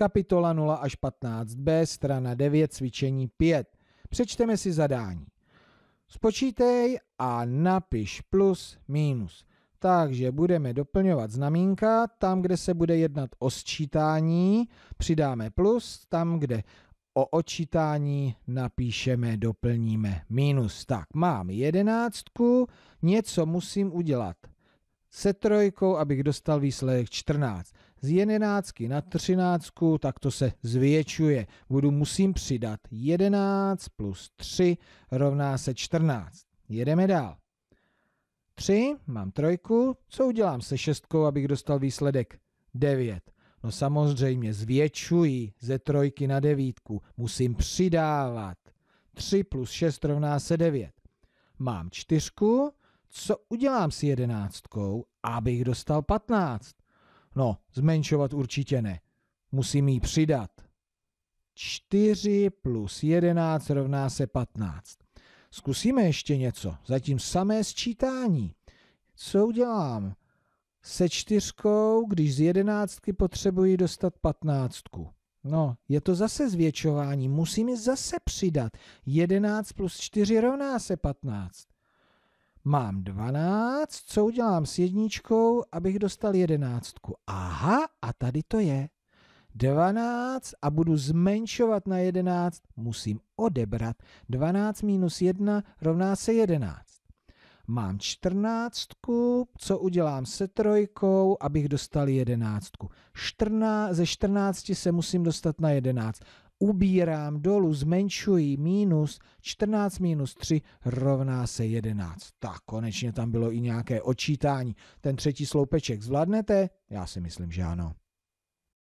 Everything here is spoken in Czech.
Kapitola 0 až 15b, strana 9, cvičení 5. Přečteme si zadání. Spočítej a napiš plus, minus. Takže budeme doplňovat znamínka, tam, kde se bude jednat o sčítání, přidáme plus, tam, kde o odčítání napíšeme, doplníme minus. Tak, mám jedenáctku, něco musím udělat se trojkou, abych dostal výsledek 14. Z 11 na 13, tak to se zvětšuje. Budu musím přidat 11 plus 3 rovná se 14. Jedeme dál. 3, mám trojku, co udělám se šestkou, abych dostal výsledek 9? No samozřejmě zvětšuji ze trojky na devítku, musím přidávat. 3 plus 6 rovná se 9. Mám čtyřku, co udělám s jedenáctkou, abych dostal patnáct? No, zmenšovat určitě ne. Musím jí přidat. 4 plus 11 rovná se 15. Zkusíme ještě něco. Zatím samé sčítání. Co udělám? Se čtyřkou, když z jedenáctky potřebuji dostat patnáctku. No, je to zase zvětšování. Musím je zase přidat. 11 plus 4 rovná se 15. Mám 12, co udělám s jedničkou, abych dostal jedenáctku? Aha, a tady to je. 12 a budu zmenšovat na 11, musím odebrat. 12 minus 1 rovná se 11. Mám 14, co udělám se trojkou, abych dostal jedenáctku. 14, ze 14 se musím dostat na 11 ubírám dolů, zmenšuji minus, 14 minus 3 rovná se 11. Tak, konečně tam bylo i nějaké očítání. Ten třetí sloupeček zvládnete? Já si myslím, že ano.